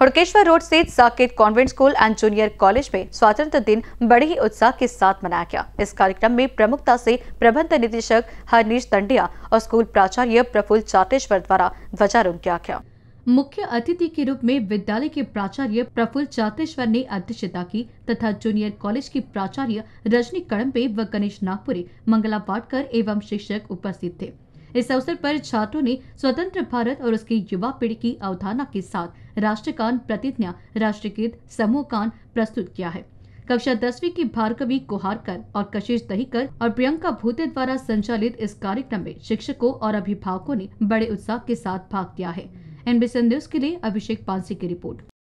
Hudkeshwar road स्थित Saket convent school and junior college में स्वतंत्रता दिन बड़े ही उत्साह के साथ मनाया गया इस कार्यक्रम में प्रमुखता से प्रबंध निदेशक हरनीश दंडिया और स्कूल प्राचार्य प्रफुल्ल चाटेश्वर द्वारा ध्वजारोहण किया गया मुख्य अतिथि के रूप में विद्यालय के प्राचार्य प्रफुल चातेश्वर ने अध्यक्षता की तथा जूनियर कॉलेज की प्राचार्य रजनी कड़म्बे व गणेश नागपुरी मंगला पाटकर एवं शिक्षक उपस्थित थे इस अवसर पर छात्रों ने स्वतंत्र भारत और उसकी युवा पीढ़ी की अवधारणा के साथ राष्ट्रकान प्रतिज्ञा राष्ट्र गीत समूह कान प्रस्तुत किया है कक्षा दसवीं की भार्गवी कोहारकर और कशिश दहीकर और प्रियंका भूते द्वारा संचालित इस कार्यक्रम में शिक्षकों और अभिभावकों ने बड़े उत्साह के साथ भाग लिया है एनबीसी न्यूज के लिए अभिषेक पांसी की रिपोर्ट